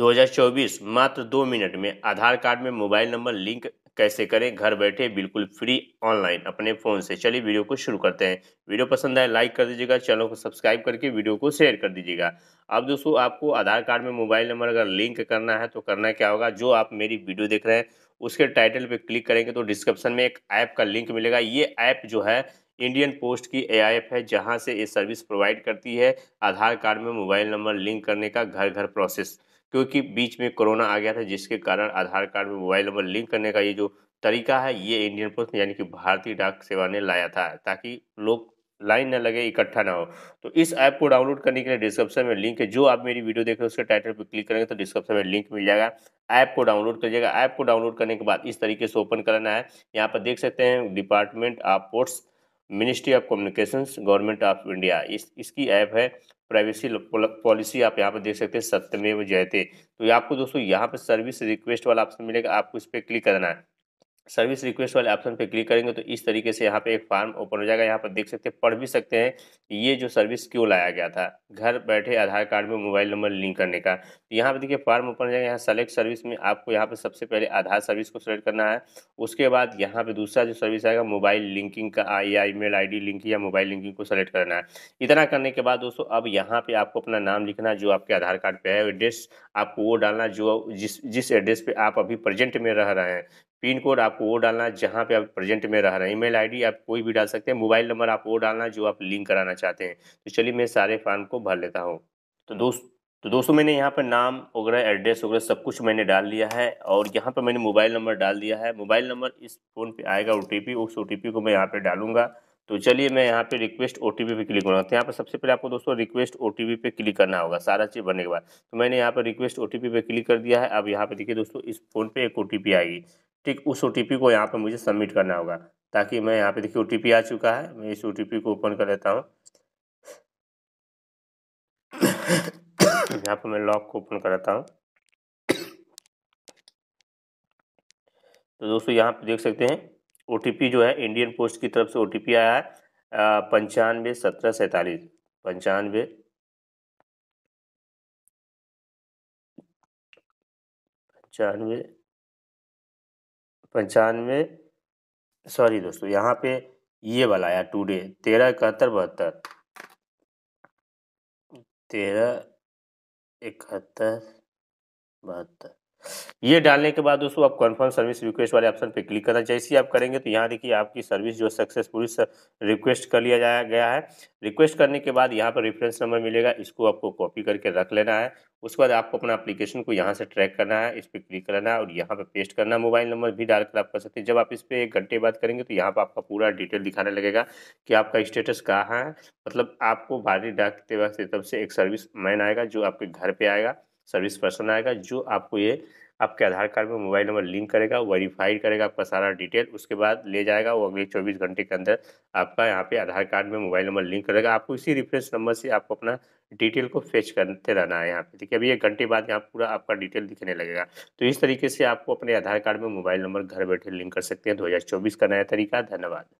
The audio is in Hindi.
2024 मात्र दो मिनट में आधार कार्ड में मोबाइल नंबर लिंक कैसे करें घर बैठे बिल्कुल फ्री ऑनलाइन अपने फ़ोन से चलिए वीडियो को शुरू करते हैं वीडियो पसंद आए लाइक कर दीजिएगा चैनल को सब्सक्राइब करके वीडियो को शेयर कर दीजिएगा अब दोस्तों आपको आधार कार्ड में मोबाइल नंबर अगर लिंक करना है तो करना क्या होगा जो आप मेरी वीडियो देख रहे हैं उसके टाइटल पर क्लिक करेंगे तो डिस्क्रिप्शन में एक ऐप का लिंक मिलेगा ये ऐप जो है इंडियन पोस्ट की ए है जहाँ से ये सर्विस प्रोवाइड करती है आधार कार्ड में मोबाइल नंबर लिंक करने का घर घर प्रोसेस क्योंकि बीच में कोरोना आ गया था जिसके कारण आधार कार्ड में मोबाइल नंबर लिंक करने का ये जो तरीका है ये इंडियन पोस्ट यानी कि भारतीय डाक सेवा ने लाया था ताकि लोग लाइन ना लगे इकट्ठा ना हो तो इस ऐप को डाउनलोड करने के लिए डिस्क्रिप्शन में लिंक है जो आप मेरी वीडियो देख रहे हो उसके टाइटल पर क्लिक करेंगे तो डिस्क्रिप्शन में लिंक मिल जाएगा ऐप को डाउनलोड करिएगा ऐप को डाउनलोड करने के बाद इस तरीके से ओपन करना है यहाँ पर देख सकते हैं department of post ministry of communication government of India इस इसकी ऐप है प्राइवेसी पॉलिसी आप यहाँ पर देख सकते हैं सत्यमेव जयते तो ये आपको दोस्तों यहाँ पर सर्विस रिक्वेस्ट वाला ऑप्शन मिलेगा आपको इस पर क्लिक करना है सर्विस रिक्वेस्ट वाले ऑप्शन पे क्लिक करेंगे तो इस तरीके से यहाँ पे एक फॉर्म ओपन हो जाएगा यहाँ पर देख सकते हैं पढ़ भी सकते हैं ये जो सर्विस क्यों लाया गया था घर बैठे आधार कार्ड में मोबाइल नंबर लिंक करने का तो यहाँ पे देखिए फॉर्म ओपन हो जाएगा यहाँ सेलेक्ट सर्विस में आपको यहाँ पे सबसे पहले आधार सर्विस को सेलेक्ट करना है उसके बाद यहाँ पर दूसरा जो सर्विस आएगा मोबाइल लिंकिंग का या ई मेल लिंक या मोबाइल लिंकिंग को सेलेक्ट करना है इतना करने के बाद दोस्तों अब यहाँ पे आपको अपना नाम लिखना जो आपके आधार कार्ड पर है एड्रेस आपको वो डालना जो जिस जिस एड्रेस पर आप अभी प्रेजेंट में रह रहे हैं पिन कोड आपको वो डालना है जहाँ पे आप प्रेजेंट में रह रहे हैं ईमेल आईडी आप कोई भी डाल सकते हैं मोबाइल नंबर आप वो डालना है जो आप लिंक कराना चाहते हैं तो चलिए मैं सारे फॉर्म को भर लेता हूँ तो दोस्त तो दोस्तों मैंने यहाँ पर नाम वगैरह एड्रेस वगैरह सब कुछ मैंने डाल लिया है और यहाँ पर मैंने मोबाइल नंबर डाल दिया है मोबाइल नंबर इस फ़ोन पर आएगा ओ उस ओ को मैं यहाँ पर डालूंगा तो चलिए मैं यहाँ पे रिक्वेस्ट ओ पे क्लिक करना तो यहाँ पर सबसे पहले आपको दोस्तों रिक्वेस्ट ओ पे क्लिक करना होगा सारा चीज़ बनने के बाद तो मैंने यहाँ पर रिक्वेस्ट ओ पे क्लिक कर दिया है अब यहाँ पर देखिए दोस्तों इस फ़ोन पर एक ओ आएगी ठीक उस ओ को यहाँ पर मुझे सबमिट करना होगा ताकि मैं यहाँ पे देखिए ओ आ चुका है मैं इस ओ को ओपन कर लेता हूँ यहाँ पर मैं लॉक को ओपन कर लेता हूँ तो दोस्तों यहाँ पे देख सकते हैं ओ जो है इंडियन पोस्ट की तरफ से ओ आया है पंचानवे सत्रह सैतालीस पंचानवे पंचानवे पंचानवे सॉरी दोस्तों यहाँ पे ये वाला आया टूडे तेरह इकहत्तर बहत्तर तेरह इकहत्तर बहत्तर ये डालने के बाद दोस्तों आप कन्फर्म सर्विस रिक्वेस्ट वाले ऑप्शन पे क्लिक करना जैसे ही आप करेंगे तो यहाँ देखिए आपकी सर्विस जो सक्सेसफुल रिक्वेस्ट कर लिया जाया गया है रिक्वेस्ट करने के बाद यहाँ पर रेफरेंस नंबर मिलेगा इसको आपको कॉपी करके रख लेना है उसके बाद आपको अपना एप्लीकेशन को यहाँ से ट्रैक करना है इस पर क्लिक करना है और यहाँ पर पेस्ट करना है मोबाइल नंबर भी डालकर आप कर सकते हैं जब आप इस पर एक घंटे बाद करेंगे तो यहाँ पर आपका पूरा डिटेल दिखाने लगेगा कि आपका स्टेटस कहाँ है मतलब आपको डाक सेवा से तब से एक सर्विस मैन आएगा जो आपके घर पर आएगा सर्विस पर्सन आएगा जो आपको ये आपके आधार कार्ड में मोबाइल नंबर लिंक करेगा वेरीफाइड करेगा आपका सारा डिटेल उसके बाद ले जाएगा वो अगले 24 घंटे के अंदर आपका यहाँ पे आधार कार्ड में मोबाइल नंबर लिंक करेगा आपको इसी रेफरेंस नंबर से आपको अपना डिटेल को फेच करते रहना है यहाँ पे देखिए अभी एक घंटे बाद यहाँ पूरा आपका डिटेल दिखने लगेगा तो इस तरीके से आपको अपने आधार कार्ड में मोबाइल नंबर घर बैठे लिंक कर सकते हैं दो का नया तरीका धन्यवाद